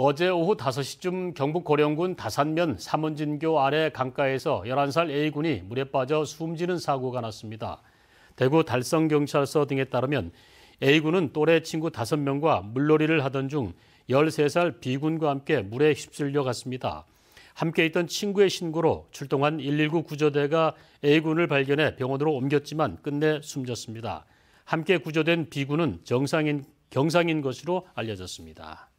어제 오후 5시쯤 경북 고령군 다산면 삼원진교 아래 강가에서 11살 A군이 물에 빠져 숨지는 사고가 났습니다. 대구 달성경찰서 등에 따르면 A군은 또래 친구 5명과 물놀이를 하던 중 13살 B군과 함께 물에 휩쓸려 갔습니다. 함께 있던 친구의 신고로 출동한 119 구조대가 A군을 발견해 병원으로 옮겼지만 끝내 숨졌습니다. 함께 구조된 B군은 정상인, 경상인 것으로 알려졌습니다.